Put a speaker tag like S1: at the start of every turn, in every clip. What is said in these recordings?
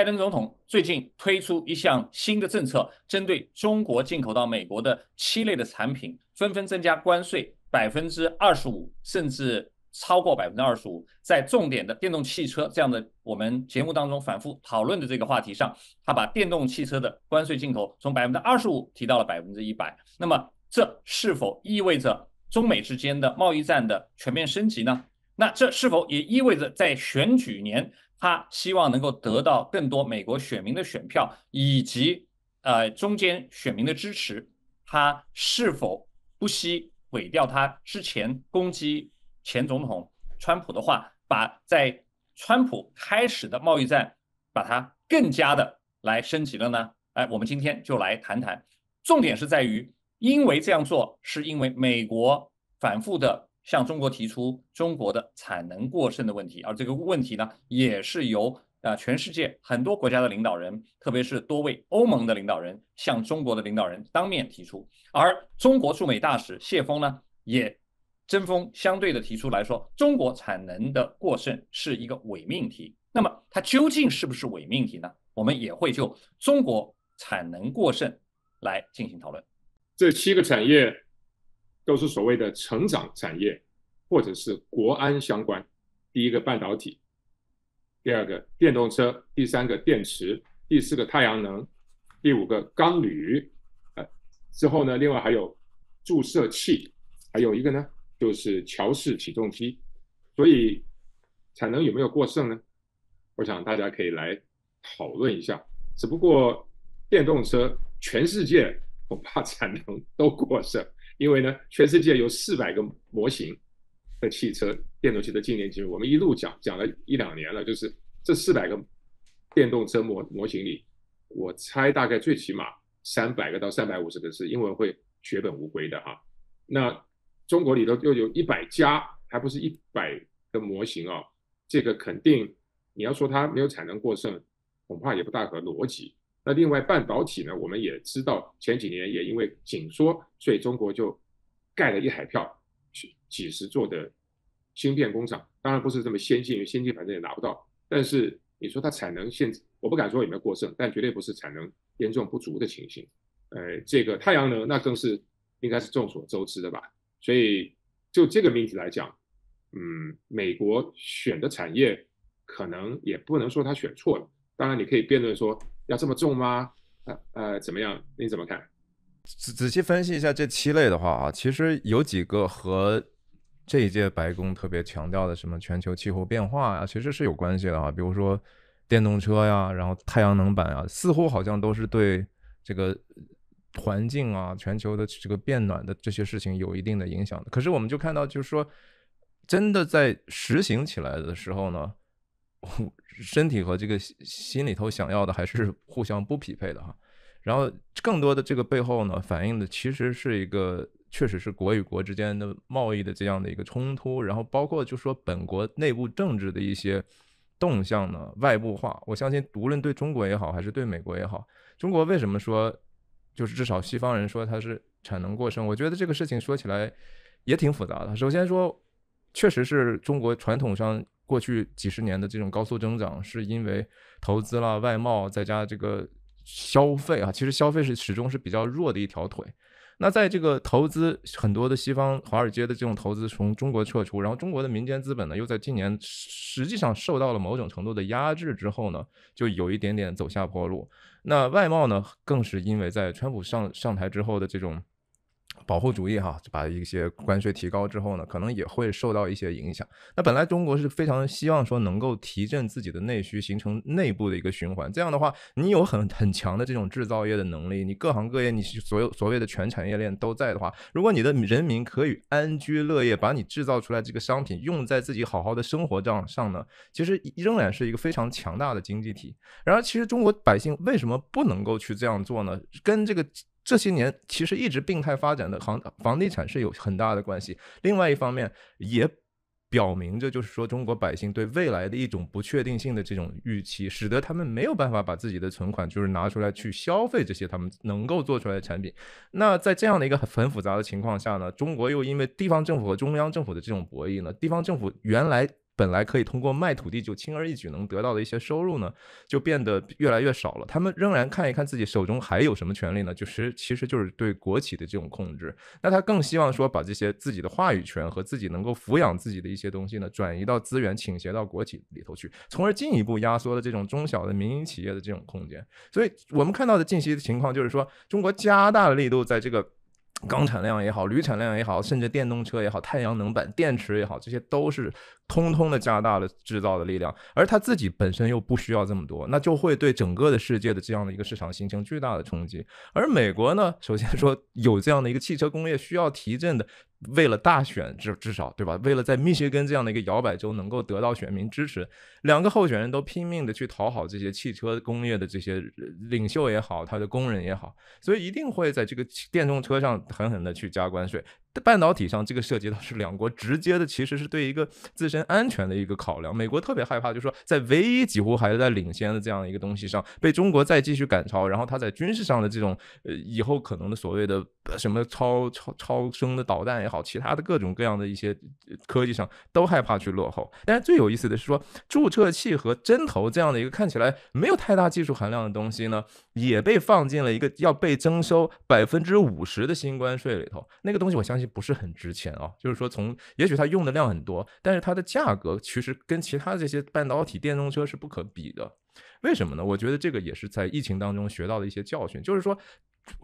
S1: 拜登总统最近推出一项新的政策，针对中国进口到美国的七类的产品，纷纷增加关税百分之二十五，甚至超过百分之二十五。在重点的电动汽车这样的我们节目当中反复讨论的这个话题上，他把电动汽车的关税进口从百分之二十五提到了百分之一百。那么，这是否意味着中美之间的贸易战的全面升级呢？那这是否也意味着在选举年？他希望能够得到更多美国选民的选票，以及呃中间选民的支持。他是否不惜毁掉他之前攻击前总统川普的话，把在川普开始的贸易战把它更加的来升级了呢？哎，我们今天就来谈谈，重点是在于，因为这样做是因为美国反复的。向中国提出中国的产能过剩的问题，而这个问题呢，也是由啊全世界很多国家的领导人，特别是多位欧盟的领导人向中国的领导人当面提出。而中国驻美大使谢峰呢，也针锋相对的提出来说，中国产能的过剩是一个伪命题。那么它究竟是不是伪命题呢？我们也会就中国产能过剩来进行讨论。这七个产业。都是所
S2: 谓的成长产业，或者是国安相关。第一个半导体，第二个电动车，第三个电池，第四个太阳能，第五个钢铝，呃，之后呢，另外还有注射器，还有一个呢就是桥式起重机。所以产能有没有过剩呢？我想大家可以来讨论一下。只不过电动车全世界恐怕产能都过剩。因为呢，全世界有四百个模型的汽车电动汽车今年技术，我们一路讲讲了一两年了，就是这四百个电动车模模型里，我猜大概最起码三百个到三百五十个是英文会血本无归的哈。那中国里头又有一百家，还不是一百个模型啊，这个肯定你要说它没有产能过剩，恐怕也不大合逻辑。那另外半导体呢？我们也知道前几年也因为紧缩，所以中国就盖了一海票几几十座的芯片工厂。当然不是这么先进，先进反正也拿不到。但是你说它产能现，我不敢说有没有过剩，但绝对不是产能严重不足的情形。呃，这个太阳能那更是应该是众所周知的吧？所以就这个命题来讲，嗯，美国选的产业可能也不能说它选错了。当然你可以辩论说。要这么重吗？呃呃，怎么样？你怎么看？
S3: 仔仔细分析一下这七类的话啊，其实有几个和这一届白宫特别强调的什么全球气候变化啊，其实是有关系的啊。比如说电动车呀，然后太阳能板啊，似乎好像都是对这个环境啊、全球的这个变暖的这些事情有一定的影响的。可是我们就看到，就是说，真的在实行起来的时候呢？身体和这个心里头想要的还是互相不匹配的哈，然后更多的这个背后呢，反映的其实是一个，确实是国与国之间的贸易的这样的一个冲突，然后包括就说本国内部政治的一些动向呢外部化。我相信，无论对中国也好，还是对美国也好，中国为什么说就是至少西方人说它是产能过剩？我觉得这个事情说起来也挺复杂的。首先说，确实是中国传统上。过去几十年的这种高速增长，是因为投资啦、外贸再加这个消费啊，其实消费是始终是比较弱的一条腿。那在这个投资，很多的西方华尔街的这种投资从中国撤出，然后中国的民间资本呢，又在今年实际上受到了某种程度的压制之后呢，就有一点点走下坡路。那外贸呢，更是因为在川普上上台之后的这种。保护主义哈，就把一些关税提高之后呢，可能也会受到一些影响。那本来中国是非常希望说能够提振自己的内需，形成内部的一个循环。这样的话，你有很很强的这种制造业的能力，你各行各业，你所有所谓的全产业链都在的话，如果你的人民可以安居乐业，把你制造出来这个商品用在自己好好的生活上上呢，其实仍然是一个非常强大的经济体。然而，其实中国百姓为什么不能够去这样做呢？跟这个。这些年其实一直病态发展的房房地产是有很大的关系，另外一方面也表明着就是说中国百姓对未来的一种不确定性的这种预期，使得他们没有办法把自己的存款就是拿出来去消费这些他们能够做出来的产品。那在这样的一个很复杂的情况下呢，中国又因为地方政府和中央政府的这种博弈呢，地方政府原来。本来可以通过卖土地就轻而易举能得到的一些收入呢，就变得越来越少了。他们仍然看一看自己手中还有什么权利呢？就是其实就是对国企的这种控制。那他更希望说把这些自己的话语权和自己能够抚养自己的一些东西呢，转移到资源倾斜到国企里头去，从而进一步压缩了这种中小的民营企业的这种空间。所以我们看到的近期的情况就是说，中国加大力度在这个。钢产量也好，铝产量也好，甚至电动车也好，太阳能板、电池也好，这些都是通通的加大了制造的力量，而它自己本身又不需要这么多，那就会对整个的世界的这样的一个市场形成巨大的冲击。而美国呢，首先说有这样的一个汽车工业需要提振的。为了大选至至少对吧？为了在密歇根这样的一个摇摆州能够得到选民支持，两个候选人都拼命的去讨好这些汽车工业的这些领袖也好，他的工人也好，所以一定会在这个电动车上狠狠的去加关税。半导体上这个涉及到是两国直接的，其实是对一个自身安全的一个考量。美国特别害怕，就是说在唯一几乎还是在领先的这样一个东西上被中国再继续赶超，然后它在军事上的这种呃以后可能的所谓的什么超超超声的导弹也好，其他的各种各样的一些科技上都害怕去落后。但是最有意思的是说，注射器和针头这样的一个看起来没有太大技术含量的东西呢，也被放进了一个要被征收百分之五十的新关税里头。那个东西我相信。不是很值钱啊，就是说，从也许它用的量很多，但是它的价格其实跟其他这些半导体电动车是不可比的。为什么呢？我觉得这个也是在疫情当中学到的一些教训，就是说，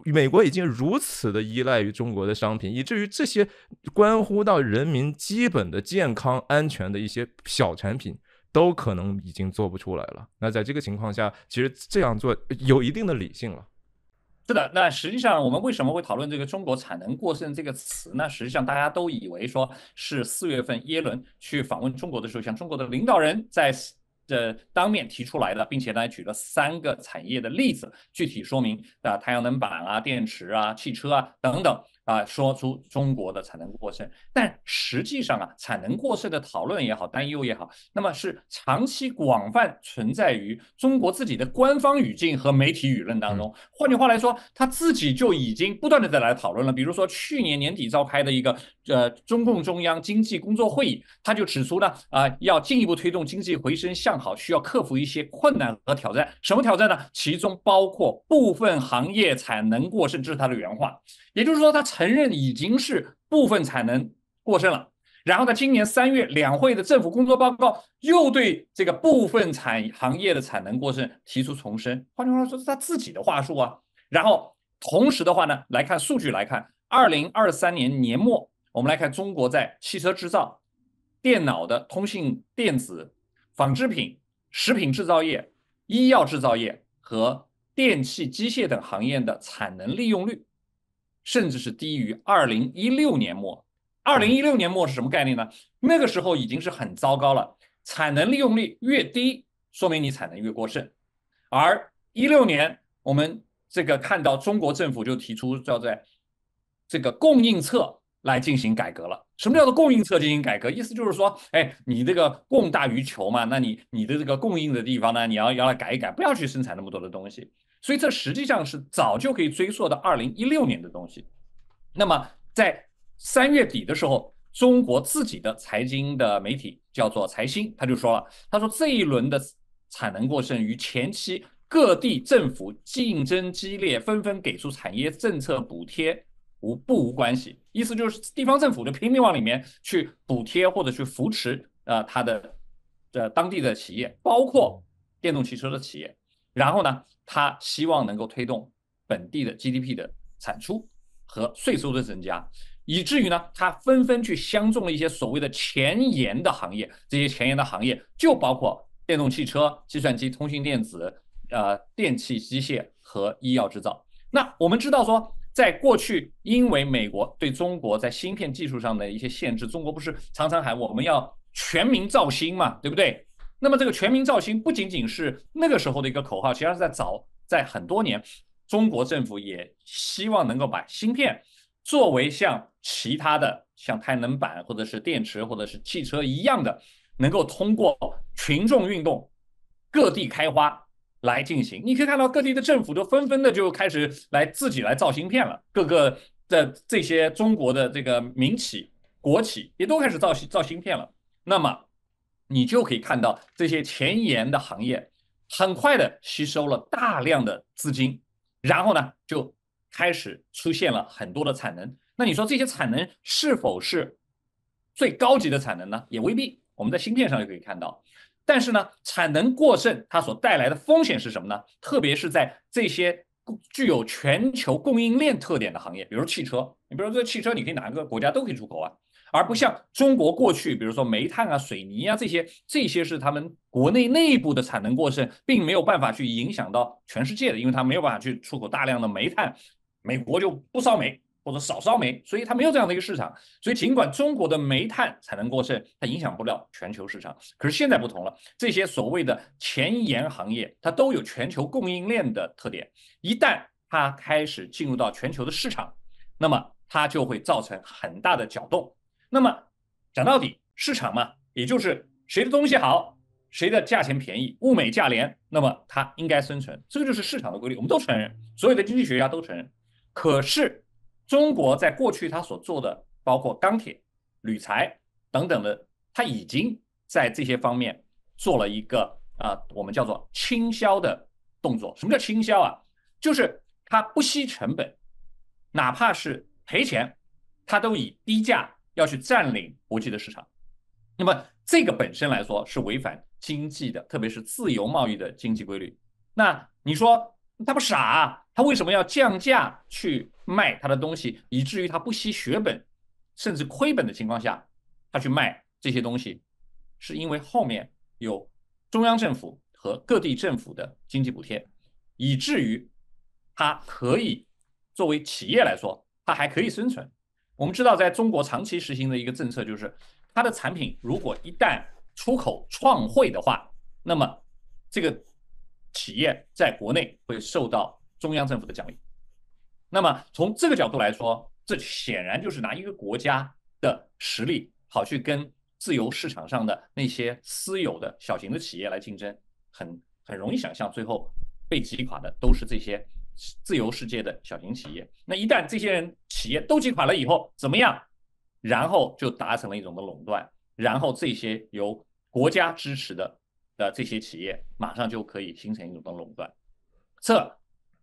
S3: 美国已经如此的依赖于中国的商品，以至于这些关乎到人民基本的健康安全的一些小产品都可能已经做不出来了。那在这个情况下，其实这样做有一定的理性了。
S1: 是的，那实际上我们为什么会讨论这个“中国产能过剩”这个词呢？实际上大家都以为说是四月份耶伦去访问中国的时候，像中国的领导人在这当面提出来的，并且呢举了三个产业的例子，具体说明啊太阳能板啊、电池啊、汽车啊等等。啊，说出中国的产能过剩，但实际上啊，产能过剩的讨论也好，担忧也好，那么是长期广泛存在于中国自己的官方语境和媒体舆论当中。换句话来说，他自己就已经不断的在来讨论了。比如说去年年底召开的一个呃中共中央经济工作会议，他就指出呢，啊，要进一步推动经济回升向好，需要克服一些困难和挑战。什么挑战呢？其中包括部分行业产能过剩，这是他的原话。也就是说，他承认已经是部分产能过剩了。然后呢，今年三月两会的政府工作报告又对这个部分产行业的产能过剩提出重申。换句话说，是他自己的话术啊。然后同时的话呢，来看数据来看，二零二三年年末，我们来看中国在汽车制造、电脑的通信电子、纺织品、食品制造业、医药制造业和电气机械等行业的产能利用率。甚至是低于二零一六年末，二零一六年末是什么概念呢？那个时候已经是很糟糕了。产能利用率越低，说明你产能越过剩。而一六年，我们这个看到中国政府就提出叫在这个供应侧来进行改革了。什么叫做供应侧进行改革？意思就是说，哎，你这个供大于求嘛，那你你的这个供应的地方呢，你要要来改一改，不要去生产那么多的东西。所以这实际上是早就可以追溯到二零一六年的东西。那么在三月底的时候，中国自己的财经的媒体叫做财新，他就说了：“他说这一轮的产能过剩与前期各地政府竞争激烈，纷纷给出产业政策补贴无不无关系。意思就是地方政府就拼命往里面去补贴或者去扶持啊，他的这当地的企业，包括电动汽车的企业。”然后呢，他希望能够推动本地的 GDP 的产出和税收的增加，以至于呢，他纷纷去相中了一些所谓的前沿的行业。这些前沿的行业就包括电动汽车、计算机、通信电子、呃，电气机械和医药制造。那我们知道说，在过去，因为美国对中国在芯片技术上的一些限制，中国不是常常喊我们要全民造芯嘛，对不对？那么，这个全民造芯不仅仅是那个时候的一个口号，实际上是在早在很多年，中国政府也希望能够把芯片作为像其他的像太阳能板或者是电池或者是汽车一样的，能够通过群众运动，各地开花来进行。你可以看到各地的政府都纷纷的就开始来自己来造芯片了，各个的这些中国的这个民企、国企也都开始造造芯片了。那么。你就可以看到这些前沿的行业，很快的吸收了大量的资金，然后呢，就开始出现了很多的产能。那你说这些产能是否是最高级的产能呢？也未必。我们在芯片上就可以看到，但是呢，产能过剩它所带来的风险是什么呢？特别是在这些具有全球供应链特点的行业，比如汽车，你比如说汽车，你可以哪个国家都可以出口啊。而不像中国过去，比如说煤炭啊、水泥啊这些，这些是他们国内内部的产能过剩，并没有办法去影响到全世界的，因为他没有办法去出口大量的煤炭，美国就不烧煤或者少烧煤，所以他没有这样的一个市场。所以尽管中国的煤炭产能过剩，它影响不了全球市场，可是现在不同了，这些所谓的前沿行业，它都有全球供应链的特点，一旦它开始进入到全球的市场，那么它就会造成很大的搅动。那么，讲到底，市场嘛，也就是谁的东西好，谁的价钱便宜，物美价廉，那么它应该生存。这个就是市场的规律，我们都承认，所有的经济学家都承认。可是，中国在过去他所做的，包括钢铁、铝材等等的，他已经在这些方面做了一个啊，我们叫做倾销的动作。什么叫倾销啊？就是他不惜成本，哪怕是赔钱，他都以低价。要去占领国际的市场，那么这个本身来说是违反经济的，特别是自由贸易的经济规律。那你说他不傻，他为什么要降价去卖他的东西，以至于他不惜血本，甚至亏本的情况下，他去卖这些东西，是因为后面有中央政府和各地政府的经济补贴，以至于他可以作为企业来说，他还可以生存。我们知道，在中国长期实行的一个政策就是，它的产品如果一旦出口创汇的话，那么这个企业在国内会受到中央政府的奖励。那么从这个角度来说，这显然就是拿一个国家的实力跑去跟自由市场上的那些私有的小型的企业来竞争，很很容易想象，最后被击垮的都是这些。自由世界的小型企业，那一旦这些人企业都击垮了以后，怎么样？然后就达成了一种的垄断，然后这些由国家支持的的这些企业，马上就可以形成一种的垄断，这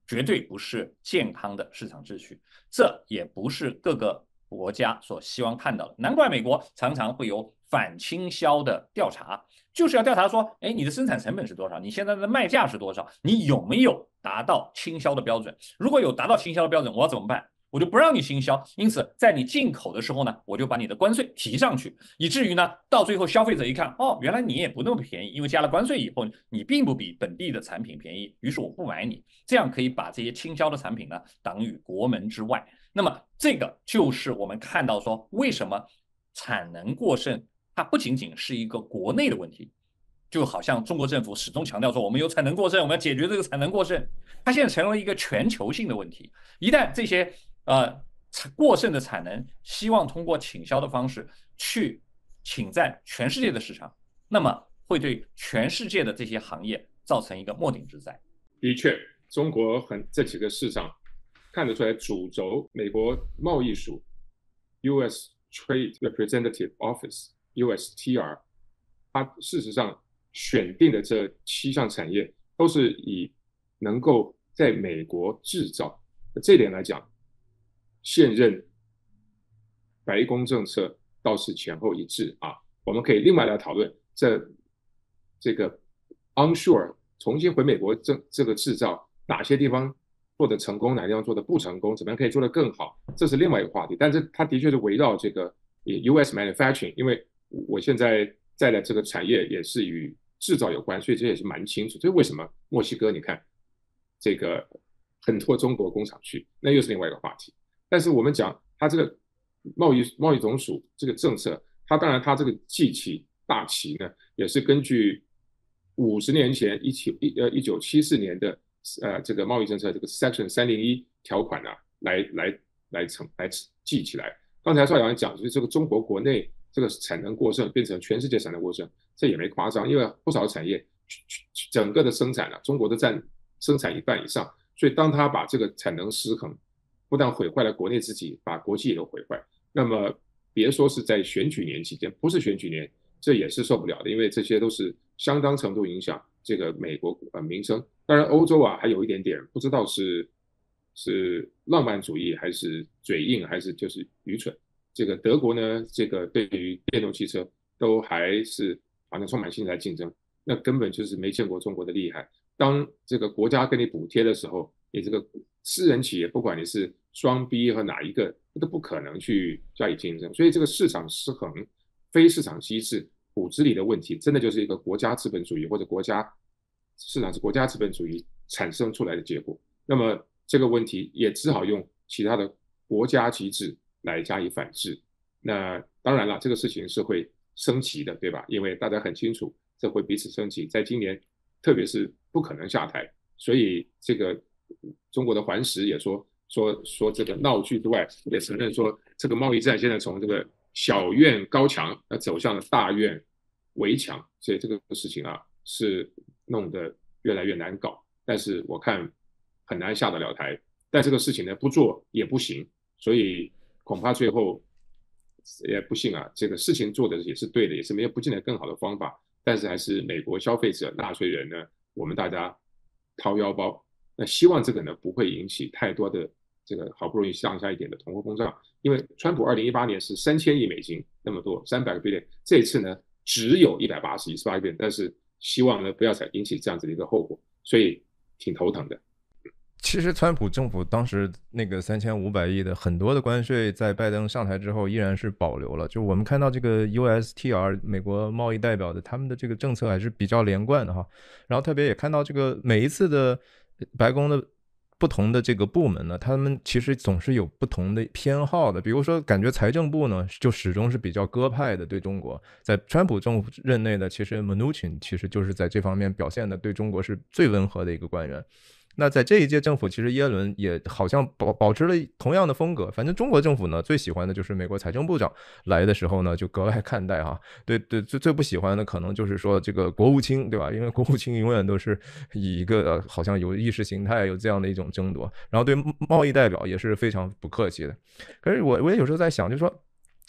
S1: 绝对不是健康的市场秩序，这也不是各个国家所希望看到的。难怪美国常常会有。反倾销的调查就是要调查说，哎，你的生产成本是多少？你现在的卖价是多少？你有没有达到倾销的标准？如果有达到倾销的标准，我要怎么办？我就不让你倾销。因此，在你进口的时候呢，我就把你的关税提上去，以至于呢，到最后消费者一看，哦，原来你也不那么便宜，因为加了关税以后，你并不比本地的产品便宜。于是我不买你，这样可以把这些倾销的产品呢挡于国门之外。那么，这个就是我们看到说，为什么产能过剩？它不仅仅是一个国内的问题，就好像中国政府始终强调说我们有产能过剩，我们要解决这个产能过剩。它现在成了一个全球性的问题。一旦这些呃过剩的产能希望通过倾销的方式去侵占全世界的市场，那么会对全世界的这些行业造成一个莫顶之灾。的确，中国很这几个市场
S2: 看得出来，主轴美国贸易署 （U.S. Trade Representative Office）。U.S.T.R.，他事实上选定的这七项产业都是以能够在美国制造这点来讲，现任白宫政策倒是前后一致啊。我们可以另外来讨论这这个 Onshore 重新回美国这这个制造哪些地方做的成功，哪地方做的不成功，怎么样可以做得更好，这是另外一个话题。但是它的确是围绕这个 U.S. Manufacturing，因为我现在在的这个产业也是与制造有关，所以这也是蛮清楚。这为什么墨西哥？你看这个很拖中国工厂去，那又是另外一个话题。但是我们讲它这个贸易贸易总署这个政策，它当然它这个记起大旗呢，也是根据五十年前一七一呃一九七四年的呃这个贸易政策这个 section 三零一条款呢来来来成来记起来。刚才邵阳讲就是这个中国国内。这个产能过剩变成全世界产能过剩，这也没夸张，因为不少产业整个的生产啊，中国的占生产一半以上，所以当他把这个产能失衡，不但毁坏了国内自己，把国际也都毁坏。那么别说是在选举年期间，不是选举年，这也是受不了的，因为这些都是相当程度影响这个美国呃民生。当然欧洲啊，还有一点点，不知道是是浪漫主义，还是嘴硬，还是就是愚蠢。这个德国呢，这个对于电动汽车都还是反正充满心在竞争，那根本就是没见过中国的厉害。当这个国家给你补贴的时候，你这个私人企业不管你是双 B 和哪一个，都不可能去加以竞争。所以这个市场失衡、非市场机制骨子里的问题，真的就是一个国家资本主义或者国家市场是国家资本主义产生出来的结果。那么这个问题也只好用其他的国家机制。来加以反制，那当然了，这个事情是会升级的，对吧？因为大家很清楚，这会彼此升级。在今年，特别是不可能下台，所以这个中国的环食也说说说这个闹剧之外，也承认说，这个贸易战现在从这个小院高墙，那走向了大院围墙，所以这个事情啊，是弄得越来越难搞。但是我看很难下得了台，但这个事情呢，不做也不行，所以。恐怕最后也不幸啊！这个事情做的也是对的，也是没有不见得更好的方法。但是还是美国消费者、纳税人呢，我们大家掏腰包。那希望这个呢不会引起太多的这个好不容易降下一点的通货膨胀。因为川普二零一八年是三千亿美金那么多，三百个 billion，这一次呢只有一百八十亿十八 billion，但是希望呢不要再引起这样子的一个后果，所以挺头疼的。
S3: 其实，川普政府当时那个三千五百亿的很多的关税，在拜登上台之后依然是保留了。就我们看到这个 USTR 美国贸易代表的他们的这个政策还是比较连贯的哈。然后特别也看到这个每一次的白宫的不同的这个部门呢，他们其实总是有不同的偏好的。比如说，感觉财政部呢就始终是比较鸽派的对中国。在川普政府任内呢，其实 Mnuchin 其实就是在这方面表现的对中国是最温和的一个官员。那在这一届政府，其实耶伦也好像保保持了同样的风格。反正中国政府呢，最喜欢的就是美国财政部长来的时候呢，就格外看待哈。对对，最最不喜欢的可能就是说这个国务卿，对吧？因为国务卿永远都是以一个好像有意识形态、有这样的一种争夺，然后对贸易代表也是非常不客气的。可是我我也有时候在想，就是说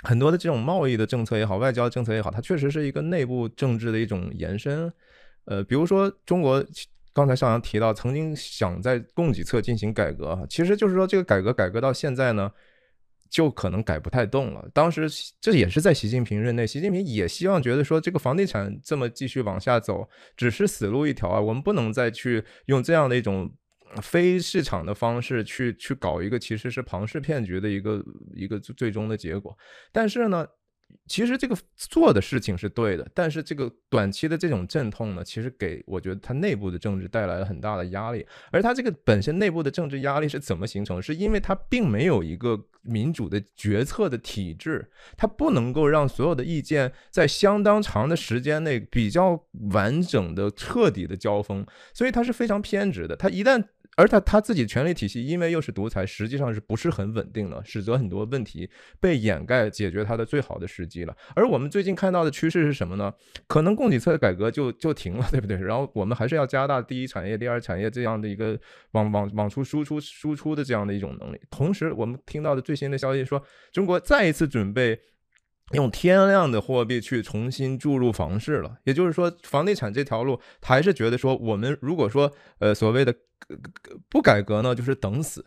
S3: 很多的这种贸易的政策也好，外交政策也好，它确实是一个内部政治的一种延伸。呃，比如说中国。刚才邵阳提到，曾经想在供给侧进行改革，其实就是说这个改革改革到现在呢，就可能改不太动了。当时这也是在习近平任内，习近平也希望觉得说这个房地产这么继续往下走，只是死路一条啊，我们不能再去用这样的一种非市场的方式去去搞一个其实是庞氏骗局的一个一个最终的结果，但是呢。其实这个做的事情是对的，但是这个短期的这种阵痛呢，其实给我觉得它内部的政治带来了很大的压力。而它这个本身内部的政治压力是怎么形成？是因为它并没有一个民主的决策的体制，它不能够让所有的意见在相当长的时间内比较完整的、彻底的交锋，所以它是非常偏执的。它一旦而他他自己权力体系，因为又是独裁，实际上是不是很稳定了，使得很多问题被掩盖，解决它的最好的时机了。而我们最近看到的趋势是什么呢？可能供给侧的改革就就停了，对不对？然后我们还是要加大第一产业、第二产业这样的一个往往往出输出输出的这样的一种能力。同时，我们听到的最新的消息说，中国再一次准备。用天量的货币去重新注入房市了，也就是说，房地产这条路还是觉得说，我们如果说呃所谓的不改革呢，就是等死。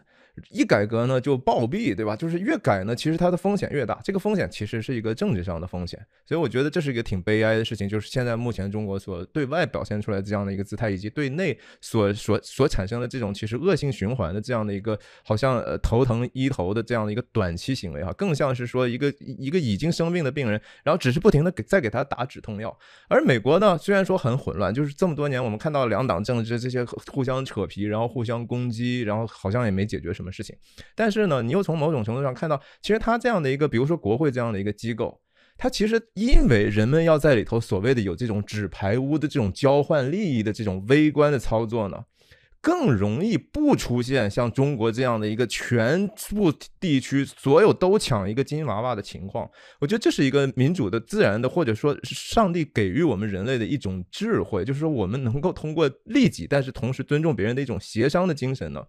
S3: 一改革呢就暴毙，对吧？就是越改呢，其实它的风险越大。这个风险其实是一个政治上的风险，所以我觉得这是一个挺悲哀的事情。就是现在目前中国所对外表现出来这样的一个姿态，以及对内所所所产生的这种其实恶性循环的这样的一个好像呃头疼医头的这样的一个短期行为哈，更像是说一个一个已经生病的病人，然后只是不停的给再给他打止痛药。而美国呢，虽然说很混乱，就是这么多年我们看到两党政治这些互相扯皮，然后互相攻击，然后好像也没解决什么。事情，但是呢，你又从某种程度上看到，其实他这样的一个，比如说国会这样的一个机构，他其实因为人们要在里头所谓的有这种纸牌屋的这种交换利益的这种微观的操作呢，更容易不出现像中国这样的一个全部地区所有都抢一个金娃娃的情况。我觉得这是一个民主的、自然的，或者说上帝给予我们人类的一种智慧，就是说我们能够通过利己，但是同时尊重别人的一种协商的精神呢。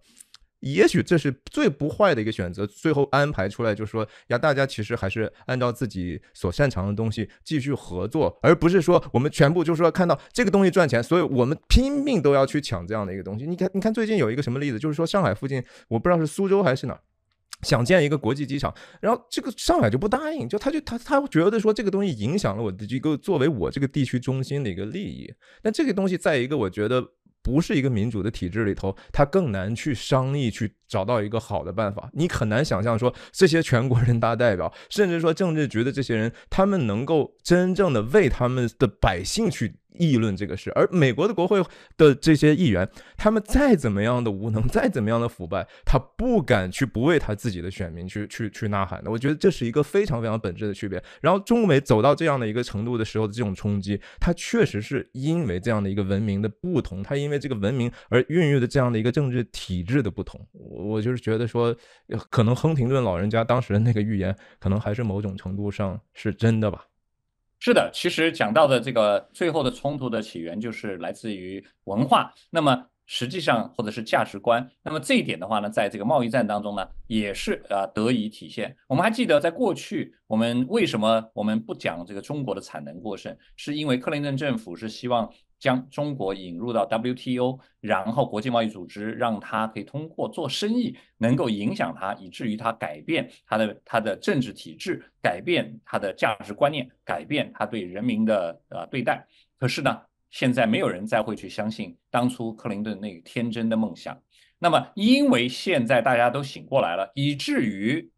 S3: 也许这是最不坏的一个选择。最后安排出来就是说，呀，大家其实还是按照自己所擅长的东西继续合作，而不是说我们全部就是说看到这个东西赚钱，所以我们拼命都要去抢这样的一个东西。你看，你看最近有一个什么例子，就是说上海附近，我不知道是苏州还是哪儿，想建一个国际机场，然后这个上海就不答应，就他就他他觉得说这个东西影响了我的一个作为我这个地区中心的一个利益。那这个东西再一个，我觉得。不是一个民主的体制里头，他更难去商议，去找到一个好的办法。你很难想象说，这些全国人大代表，甚至说政治局的这些人，他们能够真正的为他们的百姓去。议论这个事，而美国的国会的这些议员，他们再怎么样的无能，再怎么样的腐败，他不敢去不为他自己的选民去去去呐喊的。我觉得这是一个非常非常本质的区别。然后中美走到这样的一个程度的时候的这种冲击，它确实是因为这样的一个文明的不同，它因为这个文明而孕育的这样的一个政治体制的不同。我我就是觉得说，可能亨廷顿老人家当时的那个预言，可能还是某种程度上是真的吧。
S1: 是的，其实讲到的这个最后的冲突的起源就是来自于文化，那么实际上或者是价值观，那么这一点的话呢，在这个贸易战当中呢，也是啊得以体现。我们还记得，在过去我们为什么我们不讲这个中国的产能过剩，是因为克林顿政府是希望。将中国引入到 WTO，然后国际贸易组织让它可以通过做生意能够影响它，以至于它改变它的它的政治体制，改变它的价值观念，改变它对人民的呃对待。可是呢，现在没有人再会去相信当初克林顿那天真的梦想。那么，因为现在大家都醒过来了，以至于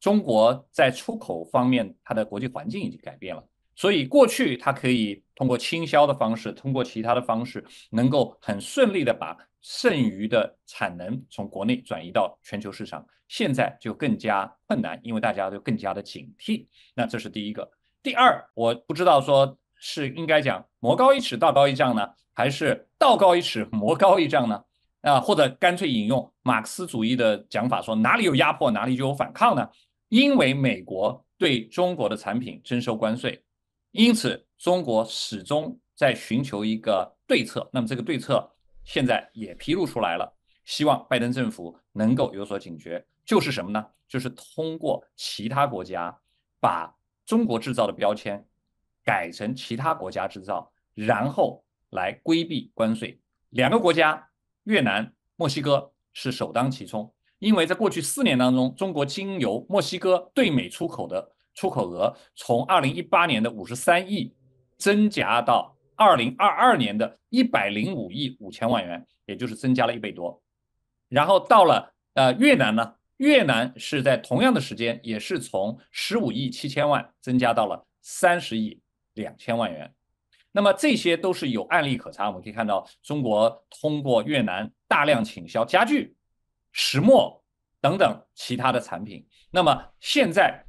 S1: 中国在出口方面它的国际环境已经改变了。所以过去它可以通过倾销的方式，通过其他的方式，能够很顺利的把剩余的产能从国内转移到全球市场。现在就更加困难，因为大家都更加的警惕。那这是第一个。第二，我不知道说，是应该讲“魔高一尺，道高一丈”呢，还是“道高一尺，魔高一丈”呢？啊，或者干脆引用马克思主义的讲法说：“哪里有压迫，哪里就有反抗”呢？因为美国对中国的产品征收关税。因此，中国始终在寻求一个对策。那么，这个对策现在也披露出来了，希望拜登政府能够有所警觉。就是什么呢？就是通过其他国家把中国制造的标签改成其他国家制造，然后来规避关税。两个国家，越南、墨西哥是首当其冲，因为在过去四年当中，中国经由墨西哥对美出口的。出口额从二零一八年的五十三亿，增加到二零二二年的一百零五亿五千万元，也就是增加了一倍多。然后到了呃越南呢，越南是在同样的时间，也是从十五亿七千万增加到了三十亿两千万元。那么这些都是有案例可查，我们可以看到中国通过越南大量倾销家具、石墨等等其他的产品。那么现在。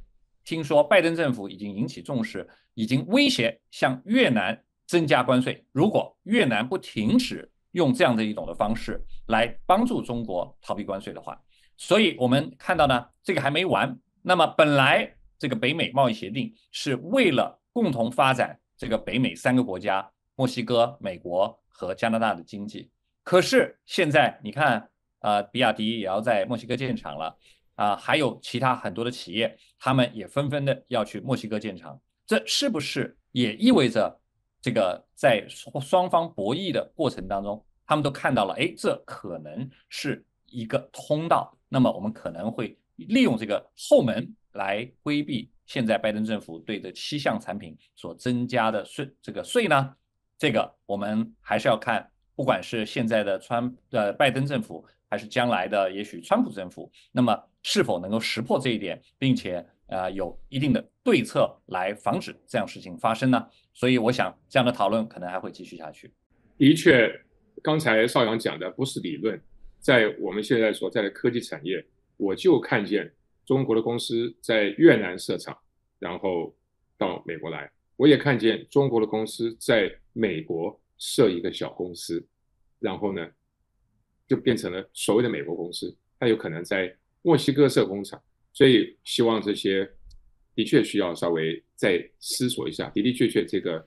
S1: 听说拜登政府已经引起重视，已经威胁向越南增加关税。如果越南不停止用这样的一种的方式来帮助中国逃避关税的话，所以我们看到呢，这个还没完。那么本来这个北美贸易协定是为了共同发展这个北美三个国家——墨西哥、美国和加拿大的经济。可是现在你看，呃，比亚迪也要在墨西哥建厂了。啊，还有其他很多的企业，他们也纷纷的要去墨西哥建厂，这是不是也意味着这个在双方博弈的过程当中，他们都看到了，哎，这可能是一个通道，那么我们可能会利用这个后门来规避现在拜登政府对这七项产品所增加的税，这个税呢，这个我们还是要看。不管是现在的川呃拜登政府，还是将来的也许川普政府，那么是否能够识破这一点，并且呃有一定的对策来防止这样事情发生呢？所以我想这样的讨论可能还会继续下去。的确，刚才邵阳讲的不是理论，在我们现在所在的科技产业，
S2: 我就看见中国的公司在越南设厂，然后到美国来，我也看见中国的公司在美国。设一个小公司，然后呢，就变成了所谓的美国公司。它有可能在墨西哥设工厂，所以希望这些的确需要稍微再思索一下。的的确确，这个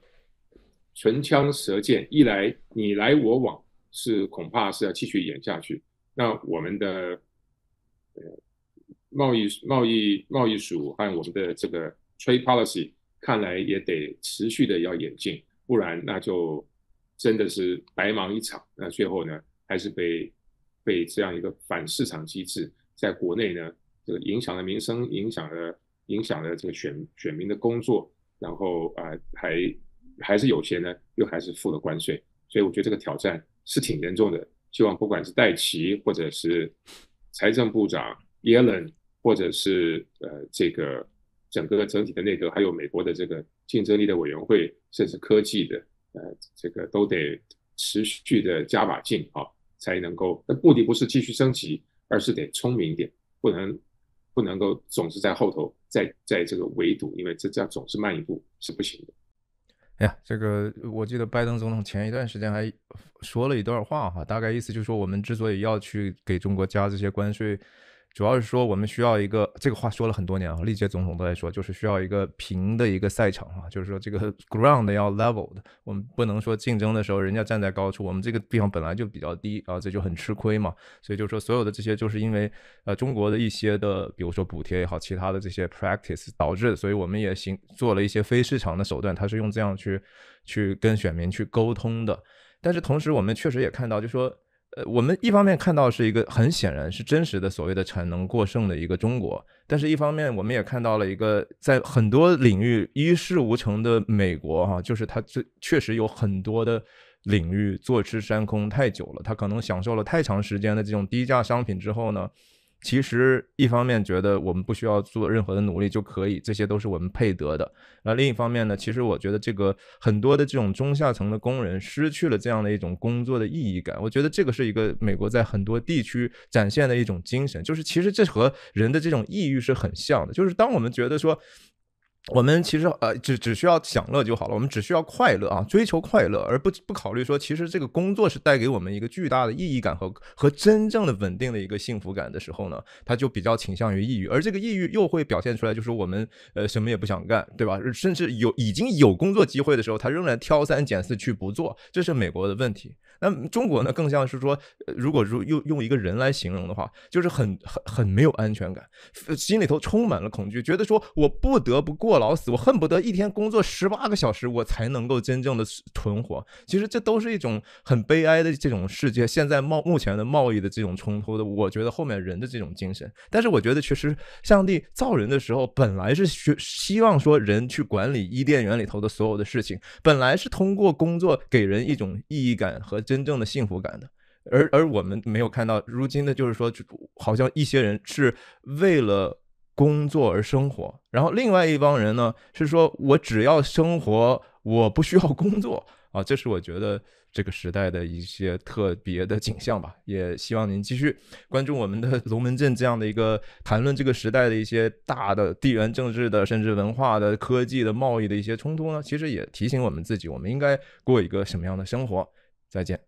S2: 唇枪舌剑，一来你来我往，是恐怕是要继续演下去。那我们的呃贸易贸易贸易署和我们的这个 trade policy 看来也得持续的要演进，不然那就。真的是白忙一场，那最后呢，还是被被这样一个反市场机制，在国内呢，这个影响了民生，影响了影响了这个选选民的工作，然后啊，还还是有些呢，又还是付了关税，所以我觉得这个挑战是挺严重的。希望不管是戴奇或者是财政部长耶伦，或者是呃这个整个整体的内阁，还有美国的这个竞争力的委员会，甚至科技的。呃，这个都得持续的加把劲啊，才能够。那目的不是继续升级，而是得聪明点，不能不能够总是在后头在在这个围堵，因为这这样总是慢一步是不行的。
S3: 哎呀，这个我记得拜登总统前一段时间还说了一段话哈，大概意思就是说，我们之所以要去给中国加这些关税。主要是说，我们需要一个这个话说了很多年啊，历届总统都在说，就是需要一个平的一个赛场啊，就是说这个 ground 要 l e v e l 的，我们不能说竞争的时候人家站在高处，我们这个地方本来就比较低啊，这就很吃亏嘛。所以就是说，所有的这些就是因为呃中国的一些的，比如说补贴也好，其他的这些 practice 导致的，所以我们也行做了一些非市场的手段，他是用这样去去跟选民去沟通的。但是同时，我们确实也看到，就说。呃，我们一方面看到是一个很显然是真实的所谓的产能过剩的一个中国，但是一方面我们也看到了一个在很多领域一事无成的美国哈，就是它这确实有很多的领域坐吃山空太久了，它可能享受了太长时间的这种低价商品之后呢。其实一方面觉得我们不需要做任何的努力就可以，这些都是我们配得的。那另一方面呢，其实我觉得这个很多的这种中下层的工人失去了这样的一种工作的意义感。我觉得这个是一个美国在很多地区展现的一种精神，就是其实这和人的这种抑郁是很像的，就是当我们觉得说。我们其实呃只只需要享乐就好了，我们只需要快乐啊，追求快乐，而不不考虑说，其实这个工作是带给我们一个巨大的意义感和和真正的稳定的一个幸福感的时候呢，他就比较倾向于抑郁，而这个抑郁又会表现出来，就是我们呃什么也不想干，对吧？甚至有已经有工作机会的时候，他仍然挑三拣四去不做，这是美国的问题。那中国呢，更像是说，如果如用用一个人来形容的话，就是很很很没有安全感，心里头充满了恐惧，觉得说我不得不过。老死，我恨不得一天工作十八个小时，我才能够真正的存活。其实这都是一种很悲哀的这种世界。现在贸目前的贸易的这种冲突的，我觉得后面人的这种精神。但是我觉得，确实，上帝造人的时候本来是希希望说人去管理伊甸园里头的所有的事情，本来是通过工作给人一种意义感和真正的幸福感的。而而我们没有看到如今的就是说，好像一些人是为了。工作而生活，然后另外一帮人呢是说我只要生活，我不需要工作啊，这是我觉得这个时代的一些特别的景象吧。也希望您继续关注我们的龙门阵这样的一个谈论这个时代的一些大的地缘政治的，甚至文化的、科技的、贸易的一些冲突呢。其实也提醒我们自己，我们应该过一个什么样的生活。再见。